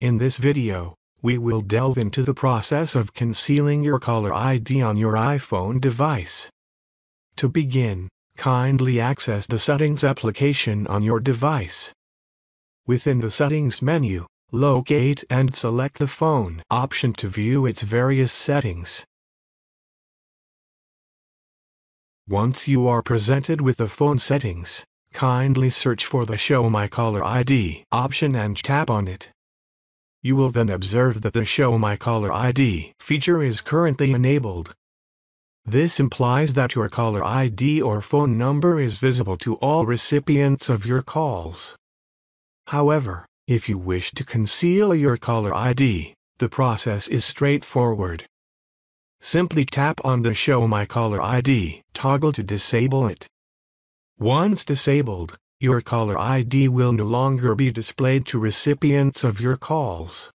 In this video, we will delve into the process of concealing your caller ID on your iPhone device. To begin, kindly access the Settings application on your device. Within the Settings menu, locate and select the Phone option to view its various settings. Once you are presented with the phone settings, kindly search for the Show My Caller ID option and tap on it. You will then observe that the Show My Caller ID feature is currently enabled. This implies that your caller ID or phone number is visible to all recipients of your calls. However, if you wish to conceal your caller ID, the process is straightforward. Simply tap on the Show My Caller ID toggle to disable it. Once disabled, your caller ID will no longer be displayed to recipients of your calls.